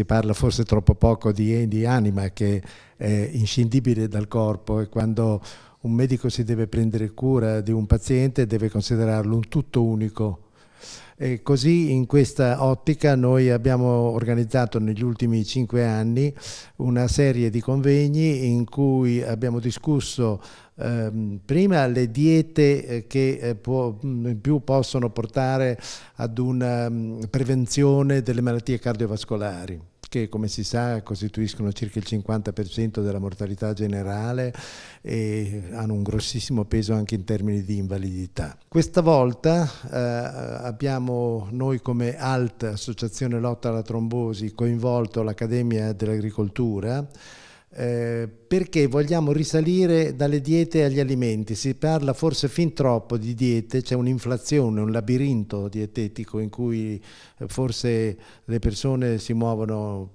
si parla forse troppo poco di, di anima che è inscindibile dal corpo e quando un medico si deve prendere cura di un paziente deve considerarlo un tutto unico e così in questa ottica noi abbiamo organizzato negli ultimi cinque anni una serie di convegni in cui abbiamo discusso ehm, prima le diete eh, che eh, può, mm, in più possono portare ad una um, prevenzione delle malattie cardiovascolari che come si sa costituiscono circa il 50% della mortalità generale e hanno un grossissimo peso anche in termini di invalidità. Questa volta eh, abbiamo noi come ALT, Associazione Lotta alla Trombosi, coinvolto l'Accademia dell'Agricoltura eh, perché vogliamo risalire dalle diete agli alimenti. Si parla forse fin troppo di diete, c'è un'inflazione, un labirinto dietetico in cui eh, forse le persone si muovono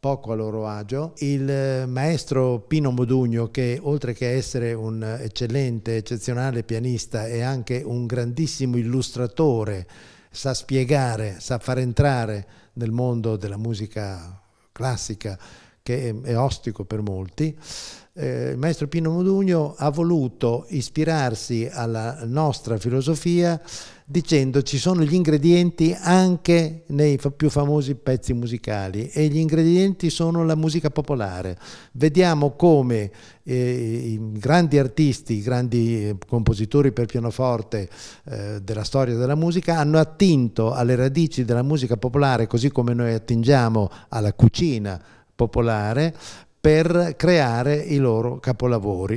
poco a loro agio. Il eh, maestro Pino Modugno, che oltre che essere un eccellente, eccezionale pianista, è anche un grandissimo illustratore, sa spiegare, sa far entrare nel mondo della musica classica che è, è ostico per molti, eh, il maestro Pino Modugno ha voluto ispirarsi alla nostra filosofia dicendo ci sono gli ingredienti anche nei più famosi pezzi musicali e gli ingredienti sono la musica popolare. Vediamo come eh, i grandi artisti, i grandi eh, compositori per pianoforte eh, della storia della musica hanno attinto alle radici della musica popolare così come noi attingiamo alla cucina popolare per creare i loro capolavori.